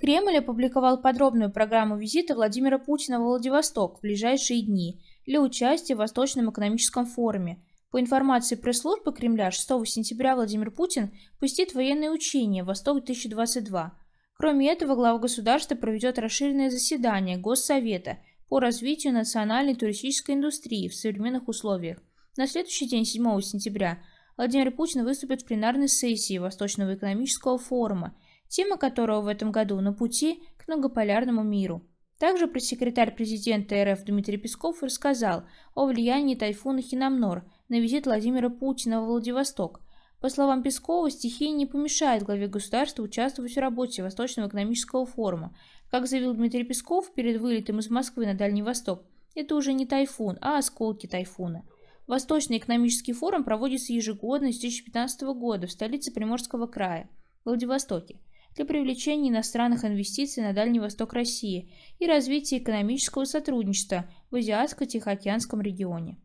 Кремль опубликовал подробную программу визита Владимира Путина в Владивосток в ближайшие дни для участия в Восточном экономическом форуме. По информации пресс-службы Кремля, 6 сентября Владимир Путин посетит военные учения «Восток-2022». Кроме этого, глава государства проведет расширенное заседание Госсовета по развитию национальной туристической индустрии в современных условиях. На следующий день, 7 сентября, Владимир Путин выступит в пленарной сессии Восточного экономического форума – тема которого в этом году «На пути к многополярному миру». Также пресс-секретарь президента РФ Дмитрий Песков рассказал о влиянии тайфуна Хинамнор на визит Владимира Путина во Владивосток. По словам Пескова, стихия не помешает главе государства участвовать в работе Восточного экономического форума. Как заявил Дмитрий Песков перед вылетом из Москвы на Дальний Восток, это уже не тайфун, а осколки тайфуна. Восточный экономический форум проводится ежегодно с 2015 года в столице Приморского края, Владивостоке для привлечения иностранных инвестиций на Дальний Восток России и развития экономического сотрудничества в Азиатско-Тихоокеанском регионе.